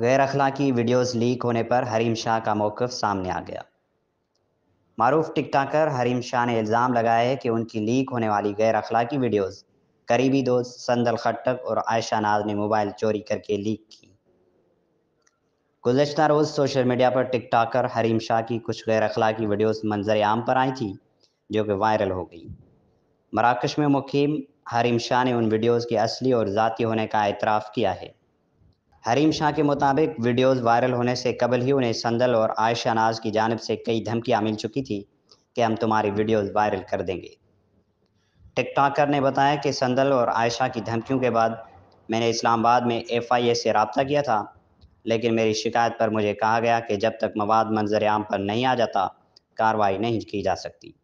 गैर अखलाकी videos leak होने पर हरीम शाह का मौक़ सामने आ गया मरूफ टिकटाकर हरीम शाह ने इल्ज़ाम लगाया है कि उनकी लीक होने वाली गैर अखलाकी वीडियोस करीबी दोस्त संदल खट्टक और आयशा नाज ने मोबाइल चोरी करके लीक की गुजशत रोज़ सोशल मीडिया पर टिकटाकर हरीम शाह की कुछ गैर अखलाकी वीडियोस मंजर आम पर आई थी जो कि वायरल हो गई मराकश में मुकीम हरीम शाह ने उन वीडियोस के असली और ज़ाती होने का एतराफ़ किया है हरीम शाह के मुताबिक वीडियोस वायरल होने से कबल ही उन्हें संदल और आयशा नाज की जानब से कई धमकियाँ मिल चुकी थी कि हम तुम्हारी वीडियोस वायरल कर देंगे टिकटॉकर ने बताया कि संदल और आयशा की धमकियों के बाद मैंने इस्लामाबाद में एफ आई ए से रबता किया था लेकिन मेरी शिकायत पर मुझे कहा गया कि जब तक मवाद मंजर आम पर नहीं आ जाता कार्रवाई नहीं की जा सकती